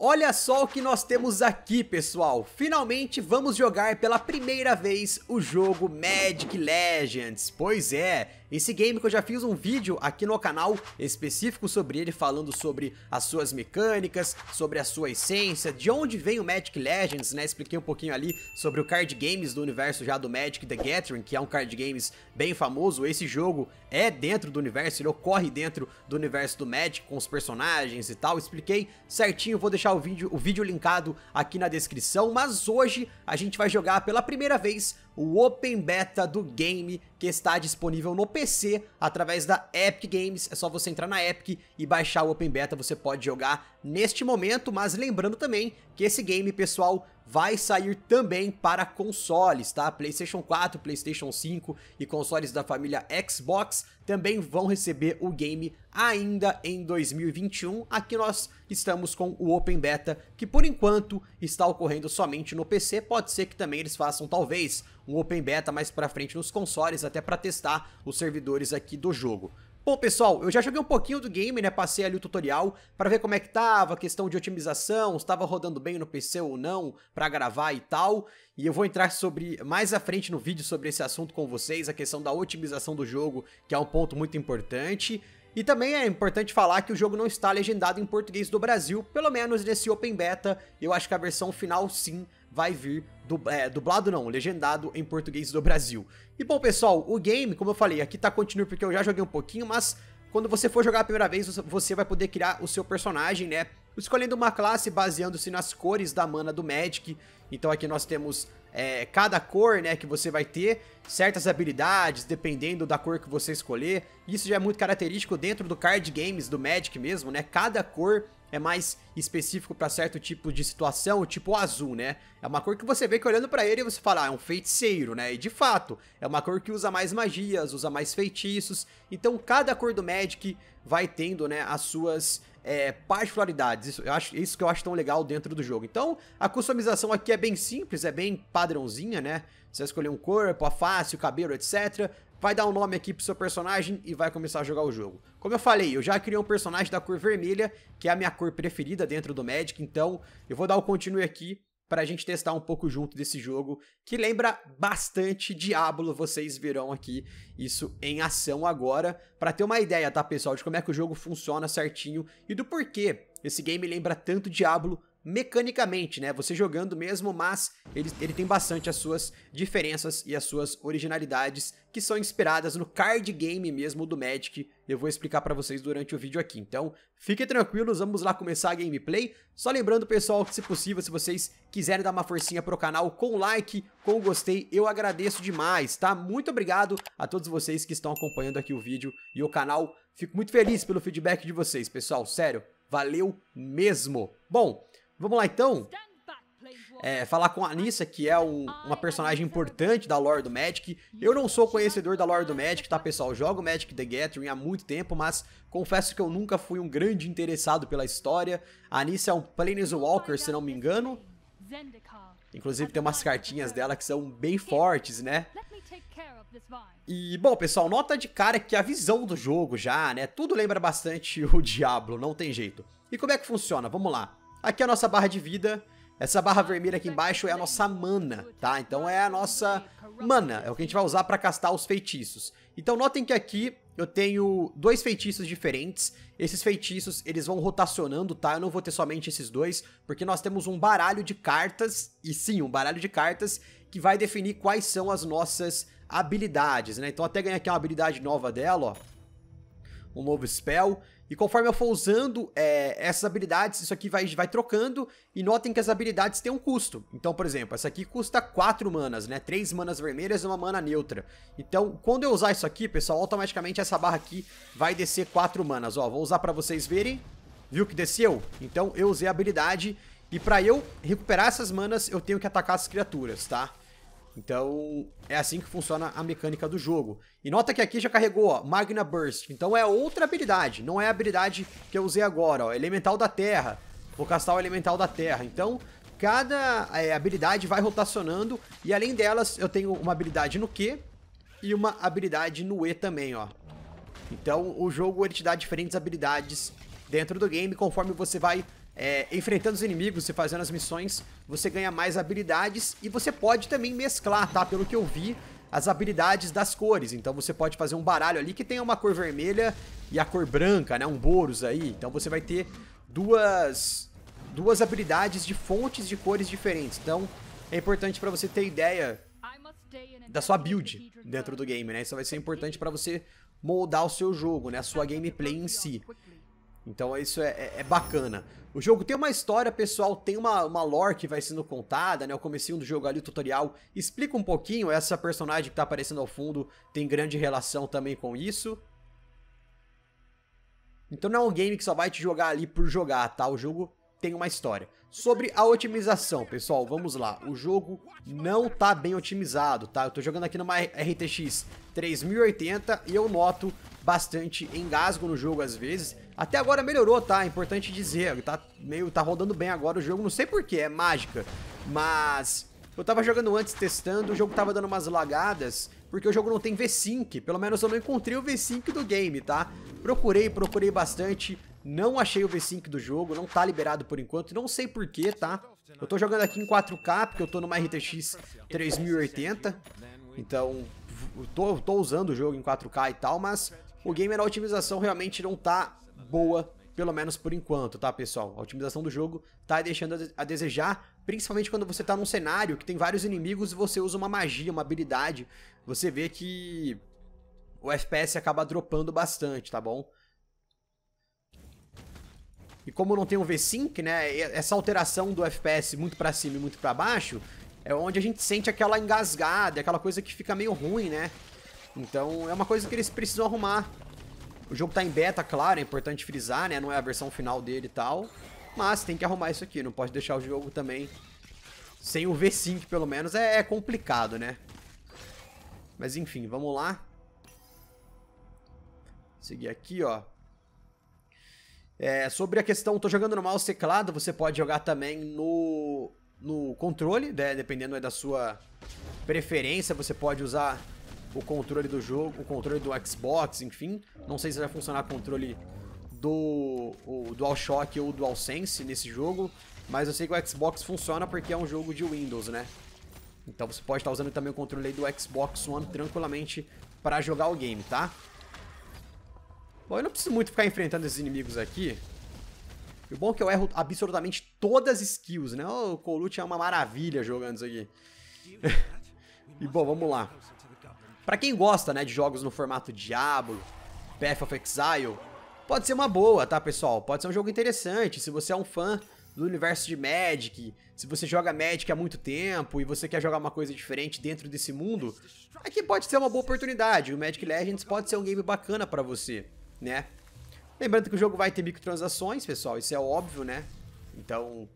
Olha só o que nós temos aqui, pessoal. Finalmente vamos jogar pela primeira vez o jogo Magic Legends. Pois é, esse game que eu já fiz um vídeo aqui no canal específico sobre ele, falando sobre as suas mecânicas, sobre a sua essência, de onde vem o Magic Legends, né? Expliquei um pouquinho ali sobre o card games do universo já do Magic The Gathering, que é um card games bem famoso. Esse jogo é dentro do universo, ele ocorre dentro do universo do Magic, com os personagens e tal. Expliquei certinho, vou deixar o vídeo, o vídeo linkado aqui na descrição, mas hoje a gente vai jogar pela primeira vez o Open Beta do game que está disponível no PC através da Epic Games. É só você entrar na Epic e baixar o Open Beta, você pode jogar neste momento, mas lembrando também que esse game, pessoal, vai sair também para consoles, tá? PlayStation 4, PlayStation 5 e consoles da família Xbox também vão receber o game ainda em 2021. Aqui nós estamos com o Open Beta, que por enquanto está ocorrendo somente no PC. Pode ser que também eles façam talvez um open beta mais para frente nos consoles, até para testar os servidores aqui do jogo. Bom, pessoal, eu já joguei um pouquinho do game, né? Passei ali o tutorial para ver como é que tava, questão de otimização, estava rodando bem no PC ou não, para gravar e tal. E eu vou entrar sobre mais à frente no vídeo sobre esse assunto com vocês, a questão da otimização do jogo, que é um ponto muito importante. E também é importante falar que o jogo não está legendado em português do Brasil, pelo menos nesse Open Beta. Eu acho que a versão final sim vai vir é, dublado não, legendado em português do Brasil. E bom, pessoal, o game, como eu falei, aqui tá continuo porque eu já joguei um pouquinho, mas quando você for jogar a primeira vez, você vai poder criar o seu personagem, né? Escolhendo uma classe baseando-se nas cores da mana do Magic. Então aqui nós temos é, cada cor, né, que você vai ter, certas habilidades, dependendo da cor que você escolher. Isso já é muito característico dentro do card games, do Magic mesmo, né? Cada cor é mais específico para certo tipo de situação, tipo o azul, né? É uma cor que você vê que olhando para ele você fala, ah, é um feiticeiro, né? E de fato, é uma cor que usa mais magias, usa mais feitiços. Então cada cor do Magic vai tendo, né, as suas é, particularidades. Isso, eu acho, isso que eu acho tão legal dentro do jogo. Então, a customização aqui é bem simples, é bem padrãozinha, né? Você vai escolher um corpo, a face, o cabelo, etc vai dar um nome aqui pro seu personagem e vai começar a jogar o jogo. Como eu falei, eu já criei um personagem da cor vermelha, que é a minha cor preferida dentro do Magic, então eu vou dar o continue aqui para a gente testar um pouco junto desse jogo, que lembra bastante Diablo, vocês verão aqui isso em ação agora, para ter uma ideia, tá pessoal, de como é que o jogo funciona certinho e do porquê esse game lembra tanto Diablo, mecanicamente, né? Você jogando mesmo, mas ele, ele tem bastante as suas diferenças e as suas originalidades que são inspiradas no card game mesmo do Magic. Eu vou explicar para vocês durante o vídeo aqui. Então, fiquem tranquilos, vamos lá começar a gameplay. Só lembrando, pessoal, que se possível, se vocês quiserem dar uma forcinha pro canal com like, com gostei, eu agradeço demais, tá? Muito obrigado a todos vocês que estão acompanhando aqui o vídeo e o canal. Fico muito feliz pelo feedback de vocês, pessoal, sério. Valeu mesmo! Bom, Vamos lá então. É, falar com a Anissa, que é um, uma personagem importante da lore do Magic. Eu não sou conhecedor da lore do Magic, tá, pessoal? jogo Magic the Gathering há muito tempo, mas confesso que eu nunca fui um grande interessado pela história. A Anissa é um Planeswalker, se não me engano. Inclusive tem umas cartinhas dela que são bem fortes, né? E, bom, pessoal, nota de cara que a visão do jogo já, né? Tudo lembra bastante o Diablo, não tem jeito. E como é que funciona? Vamos lá. Aqui é a nossa barra de vida. Essa barra vermelha aqui embaixo é a nossa mana, tá? Então é a nossa mana, é o que a gente vai usar para castar os feitiços. Então notem que aqui eu tenho dois feitiços diferentes. Esses feitiços, eles vão rotacionando, tá? Eu não vou ter somente esses dois, porque nós temos um baralho de cartas, e sim, um baralho de cartas, que vai definir quais são as nossas habilidades, né? Então até ganhar aqui uma habilidade nova dela, ó um novo spell. E conforme eu for usando é, essas habilidades, isso aqui vai, vai trocando. E notem que as habilidades têm um custo. Então, por exemplo, essa aqui custa 4 manas, né? 3 manas vermelhas e uma mana neutra. Então, quando eu usar isso aqui, pessoal, automaticamente essa barra aqui vai descer 4 manas. Ó, vou usar pra vocês verem. Viu que desceu? Então, eu usei a habilidade. E pra eu recuperar essas manas, eu tenho que atacar as criaturas, Tá? Então, é assim que funciona a mecânica do jogo. E nota que aqui já carregou, ó, Magna Burst. Então é outra habilidade, não é a habilidade que eu usei agora, ó, Elemental da Terra. Vou castar o Elemental da Terra. Então, cada é, habilidade vai rotacionando e além delas, eu tenho uma habilidade no Q e uma habilidade no E também, ó. Então, o jogo ele te dá diferentes habilidades dentro do game conforme você vai é, enfrentando os inimigos e fazendo as missões, você ganha mais habilidades e você pode também mesclar, tá? Pelo que eu vi, as habilidades das cores. Então você pode fazer um baralho ali que tenha uma cor vermelha e a cor branca, né? Um Boros aí. Então você vai ter duas, duas habilidades de fontes de cores diferentes. Então é importante para você ter ideia da sua build dentro do game, né? Isso vai ser importante para você moldar o seu jogo, né? A sua gameplay em si. Então isso é, é, é, bacana. O jogo tem uma história, pessoal, tem uma, uma lore que vai sendo contada, né? O comecinho do jogo ali, o tutorial, explica um pouquinho. Essa personagem que tá aparecendo ao fundo tem grande relação também com isso. Então não é um game que só vai te jogar ali por jogar, tá? O jogo tem uma história. Sobre a otimização, pessoal, vamos lá. O jogo não tá bem otimizado, tá? Eu tô jogando aqui numa RTX 3080 e eu noto bastante engasgo no jogo às vezes. Até agora melhorou, tá? É importante dizer. Tá meio. Tá rodando bem agora o jogo. Não sei porquê, é mágica. Mas. Eu tava jogando antes, testando, o jogo tava dando umas lagadas, porque o jogo não tem V-Sync. Pelo menos eu não encontrei o V-Sync do game, tá? Procurei, procurei bastante, não achei o V-Sync do jogo, não tá liberado por enquanto, não sei porquê, tá? Eu tô jogando aqui em 4K, porque eu tô numa RTX 3080, então eu tô, tô usando o jogo em 4K e tal, mas o game na otimização realmente não tá boa, pelo menos por enquanto, tá, pessoal? A otimização do jogo tá deixando a desejar, principalmente quando você tá num cenário que tem vários inimigos e você usa uma magia, uma habilidade. Você vê que o FPS acaba dropando bastante, tá bom? E como não tem um V-Sync, né, essa alteração do FPS muito para cima e muito para baixo, é onde a gente sente aquela engasgada, aquela coisa que fica meio ruim, né? Então é uma coisa que eles precisam arrumar o jogo tá em beta, claro, é importante frisar, né? Não é a versão final dele e tal. Mas tem que arrumar isso aqui, não pode deixar o jogo também sem o V-Sync, pelo menos. É, é complicado, né? Mas enfim, vamos lá. Seguir aqui, ó. É, sobre a questão, tô jogando no mouse teclado, você pode jogar também no, no controle, né? dependendo da sua preferência, você pode usar o controle do jogo, o controle do Xbox, enfim. Não sei se vai funcionar controle do o DualShock ou DualSense nesse jogo, mas eu sei que o Xbox funciona porque é um jogo de Windows, né? Então você pode estar usando também o controle do Xbox One tranquilamente para jogar o game, tá? Bom, eu não preciso muito ficar enfrentando esses inimigos aqui. E o bom é que eu erro absolutamente todas as skills, né? O Colucci é uma maravilha jogando isso aqui. e bom, vamos lá. Para quem gosta, né, de jogos no formato Diablo, Path of Exile, pode ser uma boa, tá, pessoal? Pode ser um jogo interessante, se você é um fã do universo de Magic, se você joga Magic há muito tempo e você quer jogar uma coisa diferente dentro desse mundo, aqui pode ser uma boa oportunidade. O Magic Legends pode ser um game bacana para você, né? Lembrando que o jogo vai ter microtransações, pessoal, isso é óbvio, né? Então,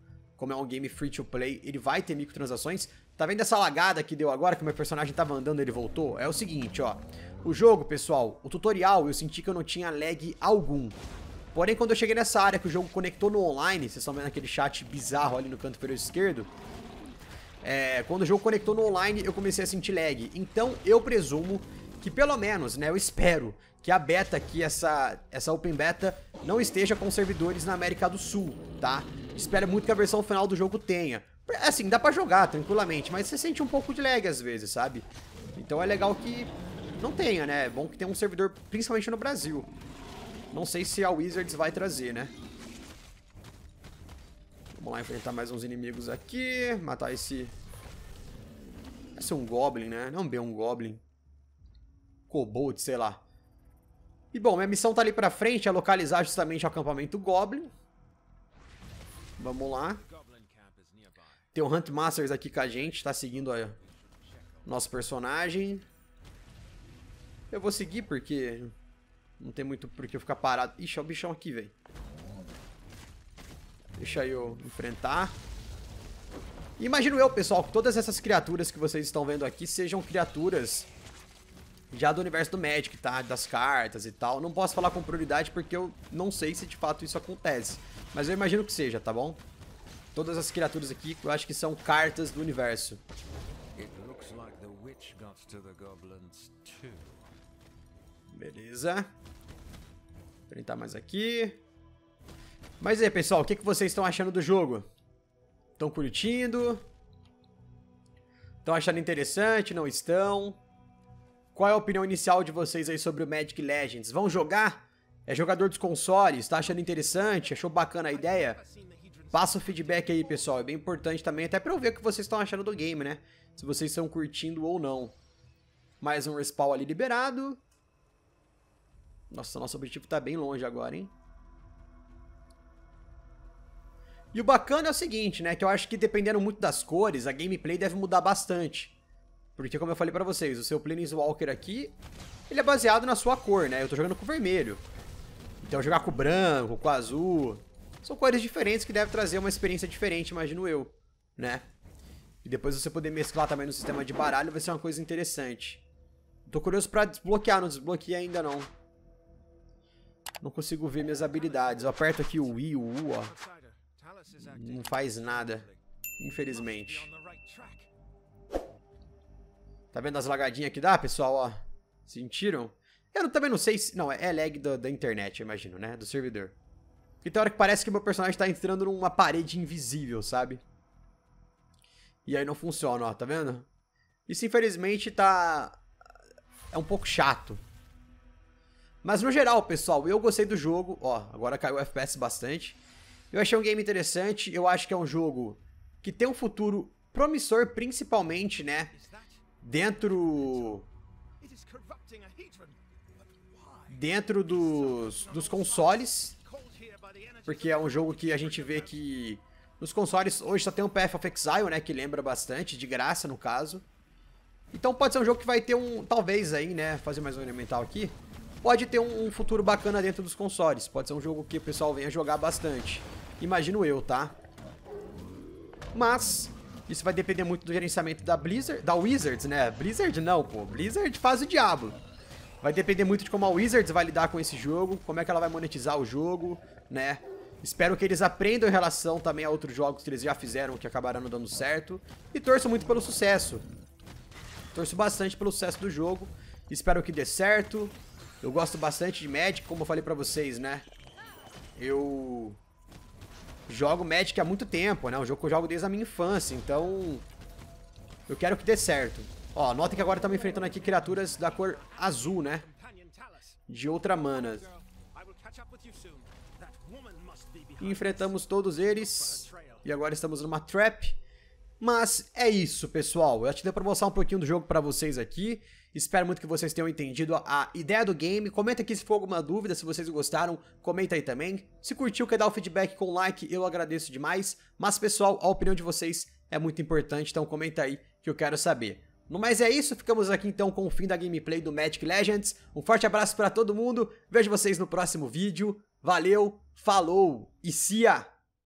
como é um game free to play, ele vai ter microtransações. Tá vendo essa lagada que deu agora, que o meu personagem tava andando e ele voltou? É o seguinte, ó. O jogo, pessoal, o tutorial, eu senti que eu não tinha lag algum. Porém, quando eu cheguei nessa área que o jogo conectou no online, vocês estão vendo aquele chat bizarro ali no canto inferior esquerdo, é, quando o jogo conectou no online, eu comecei a sentir lag. Então, eu presumo que pelo menos, né, eu espero que a beta aqui, essa, essa Open Beta, não esteja com servidores na América do Sul, tá? espera muito que a versão final do jogo tenha. Assim, dá pra jogar tranquilamente, mas você sente um pouco de lag às vezes, sabe? Então é legal que não tenha, né? É bom que tenha um servidor, principalmente no Brasil. Não sei se a Wizards vai trazer, né? Vamos lá enfrentar mais uns inimigos aqui. Matar esse... Vai ser um Goblin, né? Não bem um Goblin. Kobold, sei lá. E bom, minha missão tá ali pra frente, é localizar justamente o acampamento Goblin. Vamos lá. Tem o Hunt Masters aqui com a gente, tá seguindo a nosso personagem. Eu vou seguir porque não tem muito por que eu ficar parado. Ixi, é o bichão aqui, velho. Deixa eu enfrentar. Imagino eu, pessoal, que todas essas criaturas que vocês estão vendo aqui sejam criaturas já do universo do Magic, tá? Das cartas e tal. Não posso falar com prioridade porque eu não sei se de fato isso acontece. Mas eu imagino que seja, tá bom? Todas as criaturas aqui eu acho que são cartas do universo. Beleza. Printar mais aqui. Mas aí, pessoal, o que, que vocês estão achando do jogo? Estão curtindo? Estão achando interessante? Não estão? Qual é a opinião inicial de vocês aí sobre o Magic Legends? Vão jogar? é jogador dos consoles, tá achando interessante, achou bacana a ideia, passa o feedback aí, pessoal. É bem importante também, até pra eu ver o que vocês estão achando do game, né? Se vocês estão curtindo ou não. Mais um respawn ali liberado. Nossa, nosso objetivo tá bem longe agora, hein? E o bacana é o seguinte, né? Que eu acho que dependendo muito das cores, a gameplay deve mudar bastante. Porque, como eu falei pra vocês, o seu Planeswalker aqui, ele é baseado na sua cor, né? Eu tô jogando com vermelho. Então jogar com o branco, com o azul, são cores diferentes que devem trazer uma experiência diferente, imagino eu, né? E depois você poder mesclar também no sistema de baralho vai ser uma coisa interessante. Tô curioso pra desbloquear, não desbloqueei ainda não. Não consigo ver minhas habilidades. Eu aperto aqui o I, o U, ó. Não faz nada, infelizmente. Tá vendo as lagadinhas que dá, pessoal, ó? Sentiram? Eu também não sei se... Não, é lag do, da internet, eu imagino, né? Do servidor. E tem hora que parece que meu personagem tá entrando numa parede invisível, sabe? E aí não funciona, ó, tá vendo? Isso infelizmente tá... É um pouco chato. Mas no geral, pessoal, eu gostei do jogo. Ó, agora caiu o FPS bastante. Eu achei um game interessante. Eu acho que é um jogo que tem um futuro promissor, principalmente, né? Dentro dentro dos, dos consoles, porque é um jogo que a gente vê que nos consoles hoje só tem um Path of Exile, né, que lembra bastante, de graça no caso. Então pode ser um jogo que vai ter um, talvez aí, né, fazer mais um elemental aqui, pode ter um, um futuro bacana dentro dos consoles, pode ser um jogo que o pessoal venha jogar bastante, imagino eu, tá? Mas, isso vai depender muito do gerenciamento da Blizzard, da Wizards, né, Blizzard não, pô, Blizzard faz o diabo. Vai depender muito de como a Wizards vai lidar com esse jogo, como é que ela vai monetizar o jogo, né? Espero que eles aprendam em relação também a outros jogos que eles já fizeram que acabaram não dando certo. E torço muito pelo sucesso. Torço bastante pelo sucesso do jogo. Espero que dê certo. Eu gosto bastante de Magic, como eu falei pra vocês, né? Eu jogo Magic há muito tempo, né? Um jogo que eu jogo desde a minha infância, então... Eu quero que dê certo. Ó, notem que agora estamos enfrentando aqui criaturas da cor azul, né? De outra mana. enfrentamos todos eles. E agora estamos numa trap. Mas é isso, pessoal. Eu acho que deu pra mostrar um pouquinho do jogo pra vocês aqui. Espero muito que vocês tenham entendido a ideia do game. Comenta aqui se for alguma dúvida, se vocês gostaram, comenta aí também. Se curtiu, quer dar o feedback com like, eu agradeço demais. Mas, pessoal, a opinião de vocês é muito importante, então comenta aí que eu quero saber. No mais é isso, ficamos aqui então com o fim da gameplay do Magic Legends. Um forte abraço para todo mundo, vejo vocês no próximo vídeo. Valeu, falou e cia!